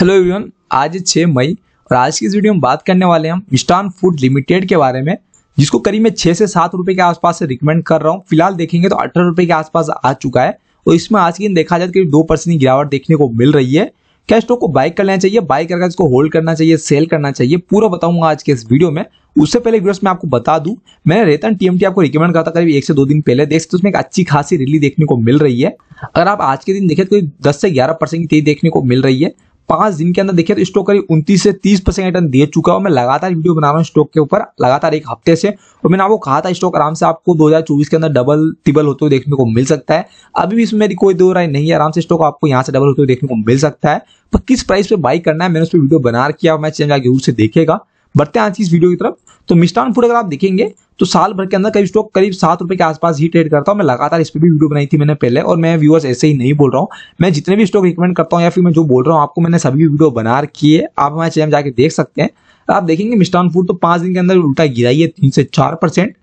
hello everyone आज छः मई और आज की इस वीडियो में बात करने वाले हम ईस्टान फूड लिमिटेड के बारे में जिसको करीब मैं छः से सात रुपए के आसपास से रिकमेंड कर रहा हूँ फिलहाल देखेंगे तो अठारह रुपए के आसपास आ चुका है और इसमें आज के दिन देखा जाए तो करीब दो परसेंट की गिरावट देखने को मिल रही है क्या स्टॉक को बाइक कर लेना चाहिए बाई करके इसको होल्ड करना चाहिए सेल करना चाहिए पूरा बताऊंगा आज के इस वीडियो में उससे पहले वीडियोस में आपको बता दूं मैंने रेतन टीएमटी आपको रिकमेंड करता करीब एक से दो दिन पहले देख सकते उसमें एक अच्छी खासी रिली देखने को मिल रही है अगर आप आज के दिन देखें तो दस से ग्यारह परसेंट की तेजी देखने को मिल रही है पांच दिन के अंदर देखिए तो स्टॉक करीब उनतीस से तीस परसेंट रिटर्न दे चुका है मैं लगातार वीडियो बना रहा हूँ स्टॉक के ऊपर लगातार एक हफ्ते से और मैंने आपको कहा था स्टॉक आराम से आपको 2024 के अंदर डबल टिबल होते हुए देखने को मिल सकता है अभी भी इसमें मेरी कोई दो राय नहीं है आराम से स्टॉक आपको यहाँ से डबल होते हुए देखने को मिल सकता है पर किस प्राइस पे बाई करना है मैंने उस पर वीडियो बना रखी है मैं चैनल जरूर से देखेगा बढ़ते हैं आज इस वीडियो की तरफ तो मिष्टान फूड अगर आप देखेंगे तो साल भर के अंदर कई स्टॉक करीब सात रुपए के आसपास ही ट्रेड करता हूं मैं लगातार इस पर भी वीडियो बनाई थी मैंने पहले और मैं व्यूअर्स ऐसे ही नहीं बोल रहा हूँ मैं जितने भी स्टॉक रिकमेंड करता हूँ या फिर मैं जो बोल रहा हूँ आपको मैंने सभी वीडियो बना रखी है आप हमारे चैनल जाके देख सकते हैं आप देखेंगे मिष्टान फूड तो पांच दिन के अंदर उल्टा गिरा है तीन से चार परसेंट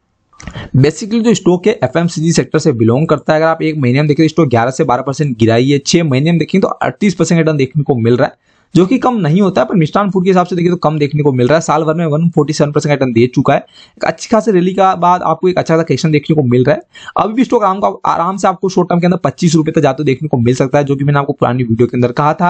बेसिकली जो स्टॉक है एफ सेक्टर से बिलोंग करता है अगर आप एक महीने में देखें तो स्टॉक ग्यारह से बारह परसेंट गिराई है छह महीने में देखें तो अड़तीस परसेंट रिटर्न देखने को मिल रहा है जो कि कम नहीं होता है पर मिष्ठान फूड के हिसाब से देखिए तो कम देखने को मिल रहा है साल भर में one forty seven percent return दे चुका है एक अच्छी खास रैली का बाद आपको एक अच्छा क्वेश्चन देखने को मिल रहा है अभी भी स्टॉक आराम को आराम से आपको शॉर्ट टर्म के अंदर पच्चीस रुपये तक जाते देखने को मिल सकता है जो कि मैंने आपको पुरानी वीडियो के अंदर कहा था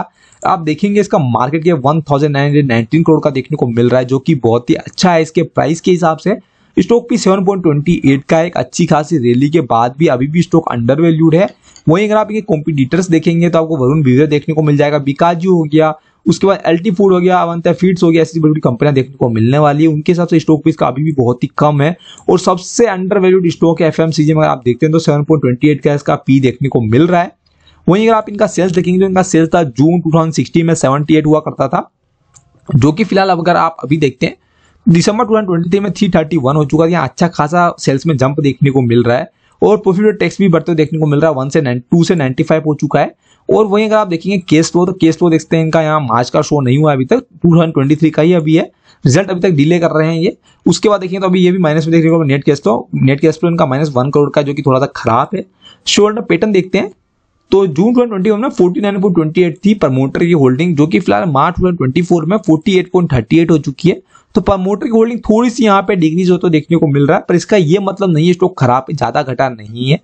आप देखेंगे इसका मार्केट के वन करोड़ का देखने को मिल रहा है जो कि बहुत ही अच्छा है इसके प्राइस के हिसाब से स्टॉक भी 7.28 का एक अच्छी खासी रैली के बाद भी अभी भी स्टॉक अंडर वैल्यूड है वहीं अगर आप इनके कॉम्पिटिटर्स देखेंगे तो आपको वरुण विजय देखने को मिल जाएगा बिकाजी हो गया उसके बाद एल फूड हो गया अवंता फीड्स हो गया ऐसी बड़ी बड़ी कंपनियां देखने को मिलने वाली है उनके हिसाब से स्टॉक पीस का अभी भी बहुत ही कम है और सबसे अंडर वैल्यूड स्टॉक है एफ में अगर आप देखते हैं तो सेवन का इसका पी देखने को मिल रहा है वहीं अगर आप इनका सेल्स देखेंगे तो इनका सेल्स था जून टू में सेवेंटी हुआ करता था जो कि फिलहाल अगर आप अभी देखते हैं दिसंबर टू में थ्री हो चुका है यहाँ अच्छा खासा सेल्स में जंप देखने को मिल रहा है और प्रोफिट और टैक्स भी बढ़ते हुए देखने को मिल रहा है वन से टू से फाइव हो चुका है और वहीं अगर आप देखेंगे केस फ्लो तो केस फ्लो देखते हैं इनका यहाँ आज का शो नहीं हुआ अभी तक टू का ही अभी है रिजल्ट अभी तक डिले कर रहे हैं ये उसके बाद देखेंगे तो अभी ये भी माइनस में देखने को नेट केस तो नेट केस फ्लो इनका माइनस वन करोड़ का जो कि थोड़ा सा खराब है शोल्डर पैटर्न देखते हैं तो जून ट्वेंटी ट्वेंटी में forty nine point twenty eight थी प्रमोटर की होल्डिंग जो कि फिलहाल मार्च ट्वेंटी ट्वेंटी फोर में forty eight point thirty eight हो चुकी है तो प्रमोटर की होल्डिंग थोड़ी सी यहाँ पे डिग्रीज हो तो देखने को मिल रहा है पर इसका ये मतलब नहीं है स्टॉक खराब है ज्यादा घटा नहीं है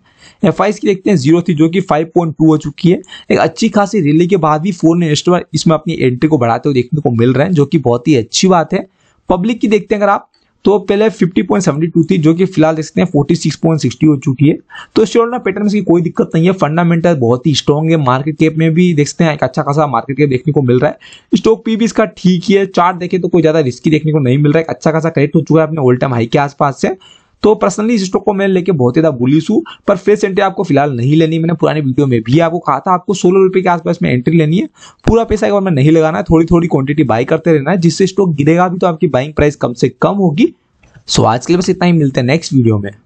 एफ की देखते हैं जीरो थी जो कि 5.2 हो चुकी है एक अच्छी खासी रैली के बाद भी फोर इन्वेस्टर इसमें अपनी एंट्री को बढ़ाते हुए देखने को मिल रहे हैं जो कि बहुत ही अच्छी बात है पब्लिक की देखते हैं अगर आप तो पहले 50.72 थी जो कि फिलहाल देख सकते हैं 46.60 हो चुकी है तो ना पैटर्न की कोई दिक्कत नहीं है फंडामेंटल बहुत ही स्ट्रॉन्ग है मार्केट कैप में भी देखते हैं एक अच्छा खासा मार्केट कैप देखने को मिल रहा है स्टॉक पी भी इसका ठीक ही है चार्ट देखे तो कोई ज्यादा रिस्की देखने को नहीं मिल रहा है अच्छा खासा करेक्ट हो चुका है अपने ऑल टाइम हाई के आसपास से तो पर्सनली इस स्टॉक को मैं लेके बहुत ज्यादा बुलिस हूँ पर फ्रेश एंट्री आपको फिलहाल नहीं लेनी मैंने पुरानी वीडियो में भी आपको कहा था आपको सोलह रुपए के आसपास में एंट्री लेनी है पूरा पैसा एक बार मैं नहीं लगाना है थोड़ी थोड़ी क्वांटिटी बाय करते रहना है जिससे स्टॉक गिरेगा भी तो आपकी बाइंग प्राइस कम से कम होगी सो आज के लिए बस इतना ही मिलते हैं नेक्स्ट वीडियो में